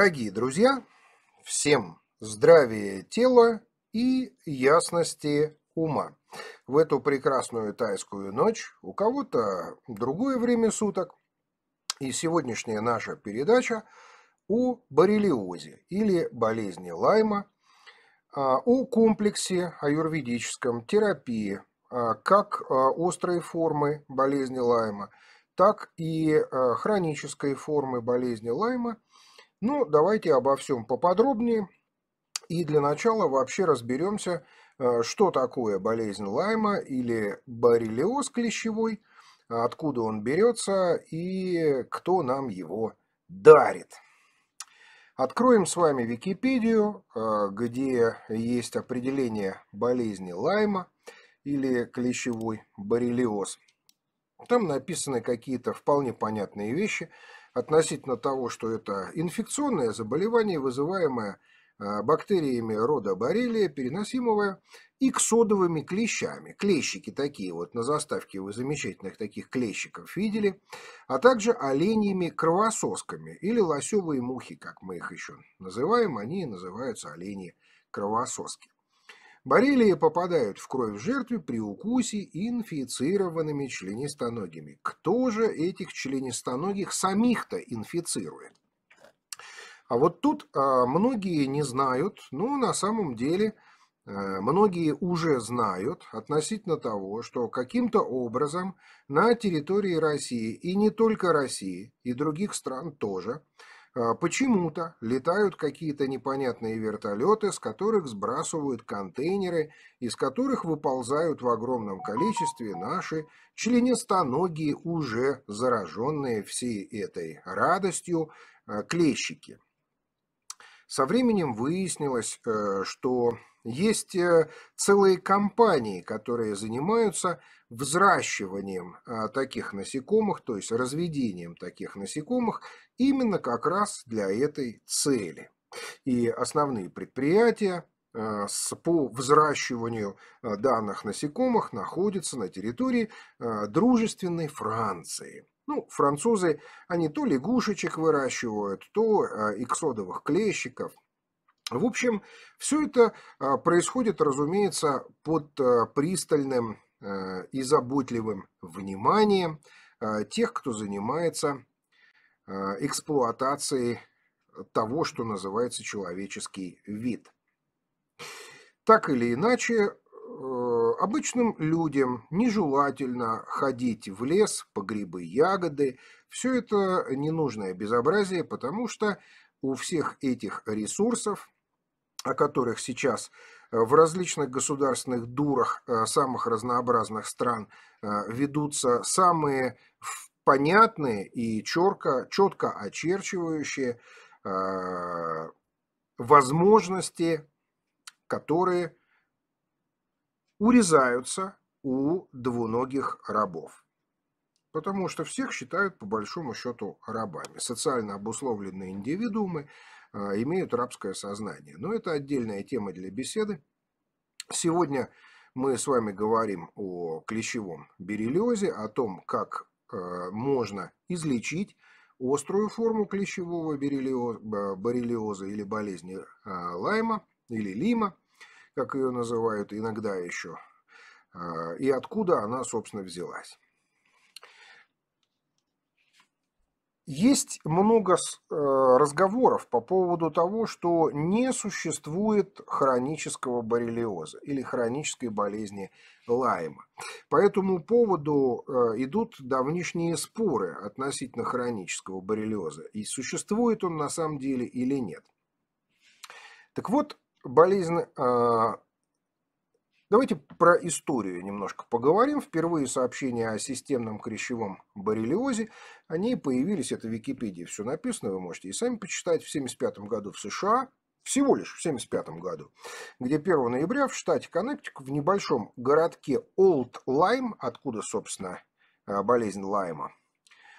Дорогие друзья, всем здравия тела и ясности ума. В эту прекрасную тайскую ночь у кого-то другое время суток, и сегодняшняя наша передача о боррелиозе или болезни Лайма, а, о комплексе аюрведическом, терапии, а, как а, острой формы болезни Лайма, так и хронической формы болезни Лайма – ну, давайте обо всем поподробнее. И для начала вообще разберемся, э, что такое болезнь Лайма или боррелиоз клещевой, откуда он берется и кто нам его дарит. Откроем с вами Википедию, э, где есть определение болезни Лайма или клещевой боррелиоз. Там написаны какие-то вполне понятные вещи – относительно того, что это инфекционное заболевание, вызываемое э, бактериями рода боррелия, переносимого иксодовыми клещами. Клещики такие вот, на заставке вы замечательных таких клещиков видели, а также оленьими кровососками или лосевые мухи, как мы их еще называем, они называются олени кровососки. Боррелии попадают в кровь жертвы при укусе инфицированными членистоногими. Кто же этих членистоногих самих-то инфицирует? А вот тут а, многие не знают, но на самом деле а, многие уже знают относительно того, что каким-то образом на территории России, и не только России, и других стран тоже – а почему-то летают какие-то непонятные вертолеты, с которых сбрасывают контейнеры, из которых выползают в огромном количестве наши членистоногие, уже зараженные всей этой радостью, а, клещики. Со временем выяснилось, э, что есть э, целые компании, которые занимаются взращиванием а, таких насекомых, то есть разведением таких насекомых, именно как раз для этой цели. И основные предприятия э, по взращиванию данных насекомых находятся на территории дружественной Франции. Ну, французы, они то лягушечек выращивают, то а, иксодовых клещиков. В общем, все это а, происходит, разумеется, под а, пристальным и заботливым вниманием тех, кто занимается эксплуатацией того, что называется человеческий вид. Так или иначе, Э, обычным людям нежелательно ходить в лес по грибы, ягоды. Все это ненужное безобразие, потому что у всех этих ресурсов, о которых сейчас э, в различных государственных дурах э, самых разнообразных стран ведутся самые понятные и четко, четко очерчивающие возможности, которые урезаются у двуногих рабов. Потому что всех считают по большому счету рабами. Социально обусловленные индивидуумы а, имеют рабское сознание. Но это отдельная тема для беседы. Сегодня мы с вами говорим о клещевом берилиозе, о том, как а, можно излечить острую форму клещевого берилиоза, боррелиоза или болезни а, Лайма или Лима как ее называют иногда еще, а, и откуда она, собственно, взялась. Есть много э, разговоров по поводу того, что не существует хронического боррелиоза или хронической болезни Лайма. По этому поводу э, идут давнишние споры относительно хронического боррелиоза, и существует он на самом деле или нет. Так вот, болезнь... А, давайте про историю немножко поговорим. Впервые сообщения о системном крещевом боррелиозе, они появились, это в Википедии все написано, вы можете и сами почитать, в 1975 году в США, всего лишь в 1975 году, где 1 ноября в штате Коннектик в небольшом городке Олд Лайм, откуда, собственно, а, болезнь Лайма,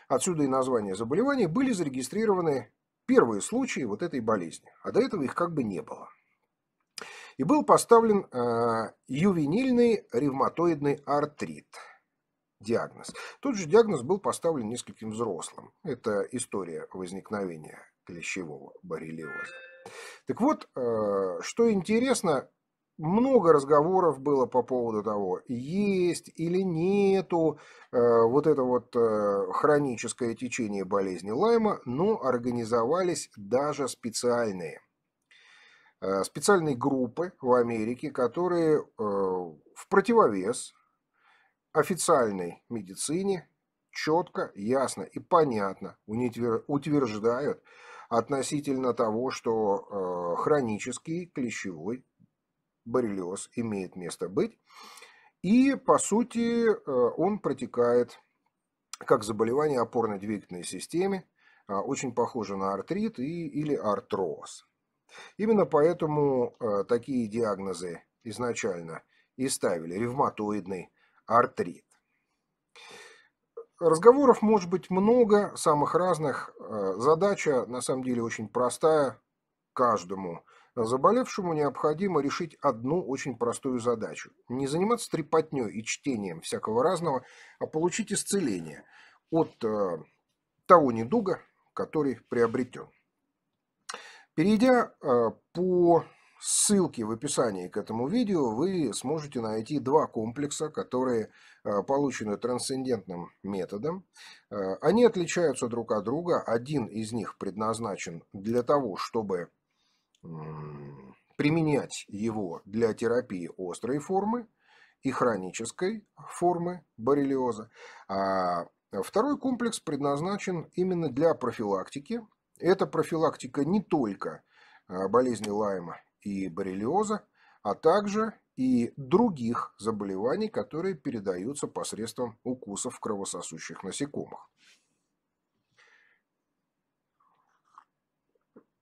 отсюда и название заболевания, были зарегистрированы первые случаи вот этой болезни, а до этого их как бы не было и был поставлен э, ювенильный ревматоидный артрит. Диагноз. Тот же диагноз был поставлен нескольким взрослым. Это история возникновения клещевого боррелиоза. Так вот, э, что интересно, много разговоров было по поводу того, есть или нету э, вот это вот э, хроническое течение болезни Лайма, но организовались даже специальные – Э, специальные группы в Америке, которые э, в противовес официальной медицине четко, ясно и понятно утверждают относительно того, что э, хронический клещевой боррелиоз имеет место быть. И, по сути, он протекает как заболевание опорно-двигательной системы, а, очень похоже на артрит и, или артроз. Именно поэтому э, такие диагнозы изначально и ставили – ревматоидный артрит. Разговоров может быть много, самых разных. Э, задача, на самом деле, очень простая каждому заболевшему необходимо решить одну очень простую задачу. Не заниматься трепотней и чтением всякого разного, а получить исцеление от э, того недуга, который приобретен. Перейдя э, по ссылке в описании к этому видео, вы сможете найти два комплекса, которые э, получены трансцендентным методом. Э, они отличаются друг от друга. Один из них предназначен для того, чтобы применять его для терапии острой формы и хронической формы боррелиоза. А второй комплекс предназначен именно для профилактики это профилактика не только а, болезни Лайма и боррелиоза, а также и других заболеваний, которые передаются посредством укусов кровососущих насекомых.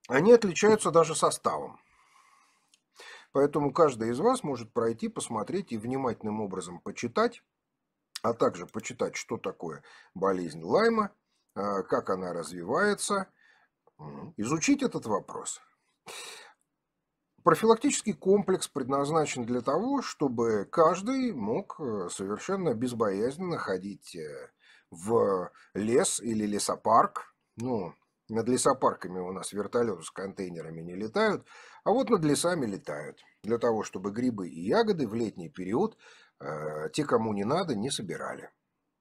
Они отличаются даже составом. Поэтому каждый из вас может пройти, посмотреть и внимательным образом почитать, а также почитать, что такое болезнь Лайма, а, как она развивается – изучить этот вопрос. Профилактический комплекс предназначен для того, чтобы каждый мог э, совершенно безбоязненно ходить э, в лес или лесопарк. Ну, над лесопарками у нас вертолеты с контейнерами не летают, а вот над лесами летают. Для того, чтобы грибы и ягоды в летний период э, те, кому не надо, не собирали.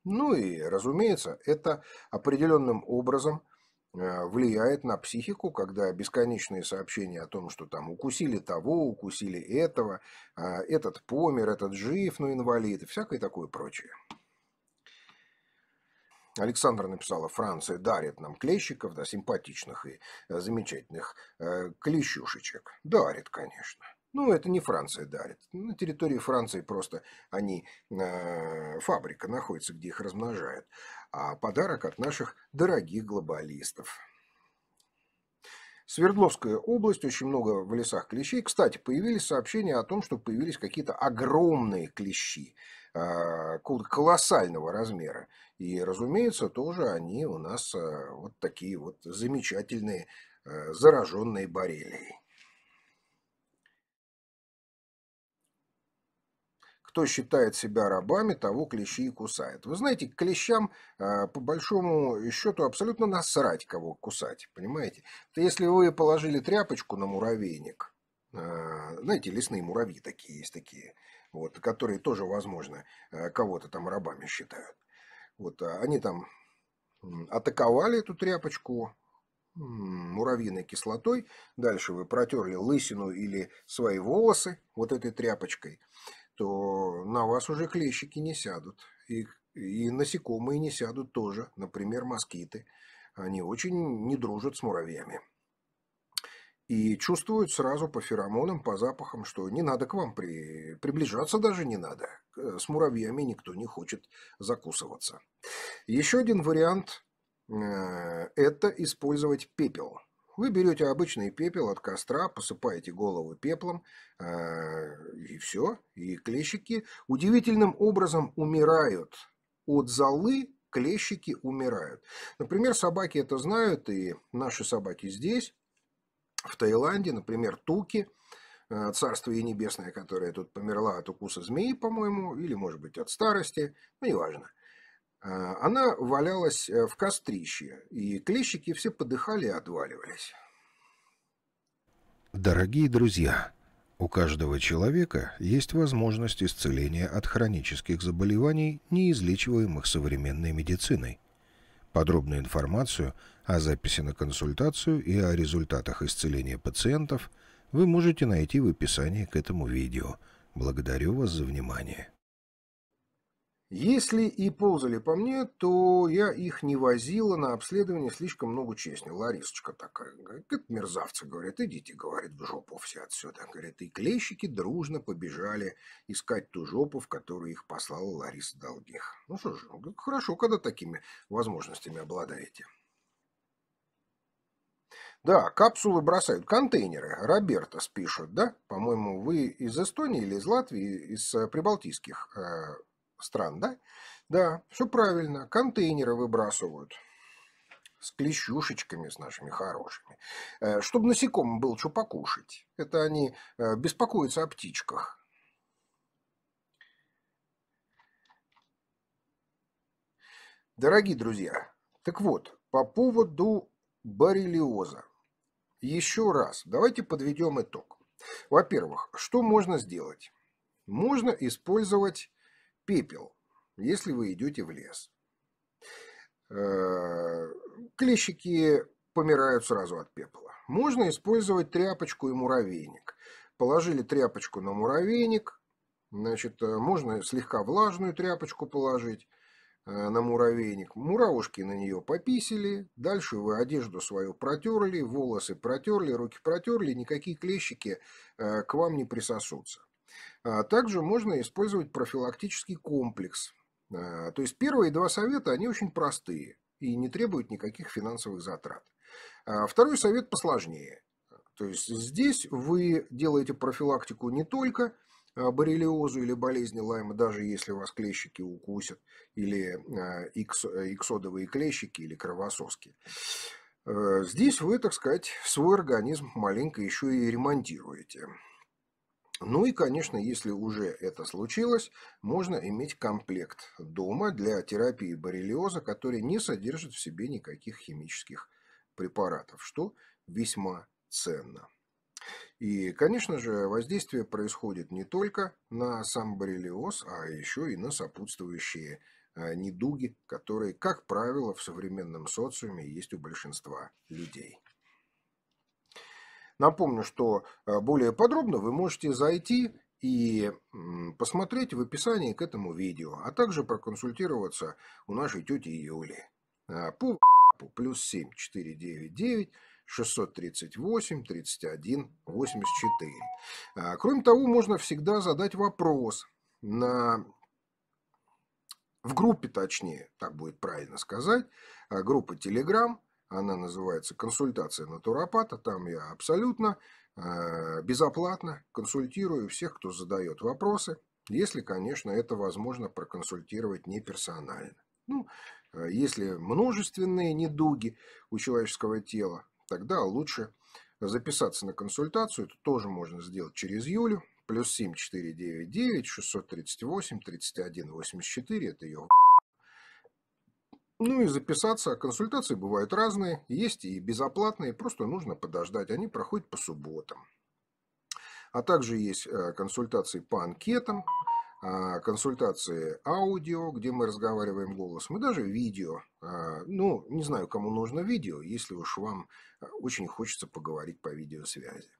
Ну и, разумеется, это определенным образом Э, влияет на психику, когда бесконечные сообщения о том, что там укусили того, укусили этого, а, этот помер, этот жив, но ну, инвалид и всякое такое прочее. Александр написала, Франция дарит нам клещиков, да, симпатичных и э, замечательных э, клещушечек. Дарит, конечно. Ну, это не Франция дарит. На территории Франции просто они, э, фабрика находится, где их размножают а подарок от наших дорогих глобалистов. Свердловская область, очень много в лесах клещей. Кстати, появились сообщения о том, что появились какие-то огромные клещи а, колоссального размера. И, разумеется, тоже они у нас а, вот такие вот замечательные а, зараженные боррелией. кто считает себя рабами, того клещи и кусает. Вы знаете, клещам э, по большому счету абсолютно насрать, кого кусать, понимаете? Это если вы положили тряпочку на муравейник, э, знаете, лесные муравьи такие есть такие, вот, которые тоже, возможно, э, кого-то там рабами считают. Вот, а они там атаковали эту тряпочку, муравьиной кислотой. Дальше вы протерли лысину или свои волосы вот этой тряпочкой то на вас уже клещики не сядут. И, и насекомые не сядут тоже. Например, москиты. Они очень не дружат с муравьями. И чувствуют сразу по феромонам, по запахам, что не надо к вам при... приближаться даже не надо. С муравьями никто не хочет закусываться. Еще один вариант э, – это использовать пепел – вы берете обычный пепел от костра, посыпаете голову пеплом, э, и все. И клещики удивительным образом умирают. От золы клещики умирают. Например, собаки это знают, и наши собаки здесь, в Таиланде, например, туки, э, царство ей небесное, которое тут померла от укуса змеи, по-моему, или, может быть, от старости, ну, неважно. А, она валялась э, в кострище, и клещики все подыхали и отваливались. Дорогие друзья, у каждого человека есть возможность исцеления от хронических заболеваний, неизлечиваемых современной медициной. Подробную информацию о записи на консультацию и о результатах исцеления пациентов вы можете найти в описании к этому видео. Благодарю вас за внимание. Если и ползали по мне, то я их не возила на обследование слишком много честнее. Ларисочка такая, говорит, это мерзавцы, говорит, идите, говорит, в жопу все отсюда. Говорят и клещики дружно побежали искать ту жопу, в которую их послала Лариса Долгих. Ну что ж, ну, хорошо, когда такими возможностями обладаете. Да, капсулы бросают, контейнеры. Роберта спишут, да? По-моему, вы из Эстонии или из Латвии, из э, прибалтийских э, стран, да? Да, все правильно, контейнеры выбрасывают с клещушечками, с нашими хорошими, э, чтобы насекомым было что покушать. Это они э, беспокоятся о птичках. Дорогие друзья, так вот, по поводу боррелиоза. Еще раз, давайте подведем итог. Во-первых, что можно сделать? Можно использовать пепел, если вы идете в лес. Э, клещики помирают сразу от пепла. Можно использовать тряпочку и муравейник. Положили тряпочку на муравейник, значит, э, можно слегка влажную тряпочку положить э, на муравейник. Муравушки на нее пописили, дальше вы одежду свою протерли, волосы протерли, руки протерли, никакие клещики к вам не присосутся. А также можно использовать профилактический комплекс. А, то есть первые два совета, они очень простые и не требуют никаких финансовых затрат. А второй совет посложнее. То есть здесь вы делаете профилактику не только боррелиозу или болезни Лайма, даже если вас клещики укусят, или э, иксодовые клещики, или кровососки. Здесь вы, так сказать, свой организм маленько еще и ремонтируете. Ну и, конечно, если уже это случилось, можно иметь комплект дома для терапии боррелиоза, который не содержит в себе никаких химических препаратов, что весьма ценно. И, конечно же, воздействие происходит не только на сам боррелиоз, а еще и на сопутствующие а, недуги, которые, как правило, в современном социуме есть у большинства людей. Напомню, что э, более подробно вы можете зайти и посмотреть в описании к этому видео, а также проконсультироваться у нашей тети Юли э, по плюс 7 499 638 31 84. Кроме того, можно всегда задать вопрос на в группе, точнее, так будет правильно сказать, э, группа Telegram, она называется «Консультация натуропата». Там я абсолютно э, безоплатно консультирую всех, кто задает вопросы, если, конечно, это возможно проконсультировать не персонально. Ну, э, если множественные недуги у человеческого тела, тогда лучше записаться на консультацию. Это тоже можно сделать через Юлю. Плюс 7499 638 3184. Это ее ну и записаться. Консультации бывают разные. Есть и безоплатные, просто нужно подождать. Они проходят по субботам. А также есть э, консультации по анкетам, а, консультации аудио, где мы разговариваем голосом, и даже видео. А, ну, не знаю, кому нужно видео, если уж вам э, очень хочется поговорить по видеосвязи.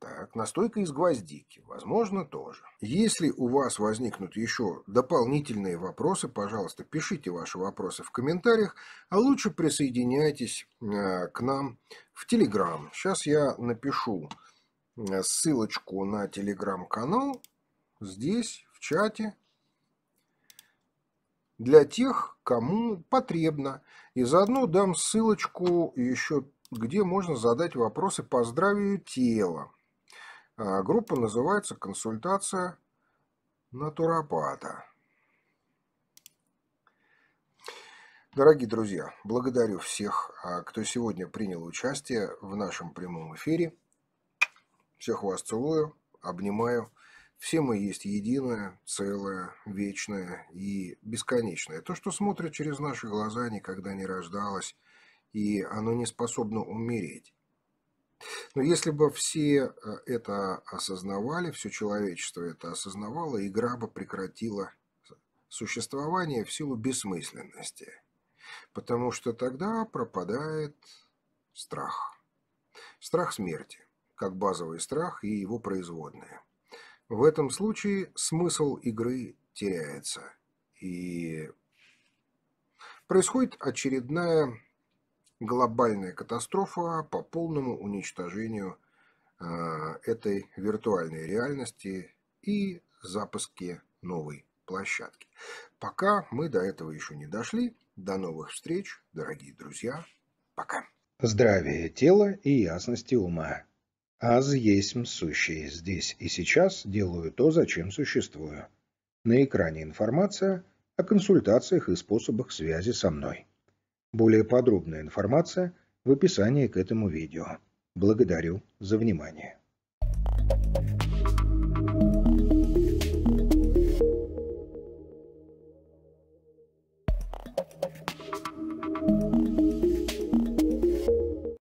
Так, настойка из гвоздики, возможно, тоже. Если у вас возникнут еще дополнительные вопросы, пожалуйста, пишите ваши вопросы в комментариях, а лучше присоединяйтесь а, к нам в Телеграм. Сейчас я напишу а, ссылочку на Телеграм-канал здесь, в чате, для тех, кому потребно. И заодно дам ссылочку еще, где можно задать вопросы по здравию тела. А группа называется «Консультация натуропата». Дорогие друзья, благодарю всех, а, кто сегодня принял участие в нашем прямом эфире. Всех вас целую, обнимаю. Все мы есть единое, целое, вечное и бесконечное. То, что смотрит через наши глаза, никогда не рождалось, и оно не способно умереть. Но если бы все э, это осознавали, все человечество это осознавало, игра бы прекратила существование в силу бессмысленности. Потому что тогда пропадает страх. Страх смерти, как базовый страх и его производные. В этом случае смысл игры теряется. И происходит очередная глобальная катастрофа по полному уничтожению а, этой виртуальной реальности и запуске новой площадки. Пока мы до этого еще не дошли. До новых встреч, дорогие друзья. Пока. Здравие тела и ясности ума. Аз есть сущие здесь и сейчас делаю то, зачем существую. На экране информация о консультациях и способах связи со мной. Более подробная информация в описании к этому видео. Благодарю за внимание.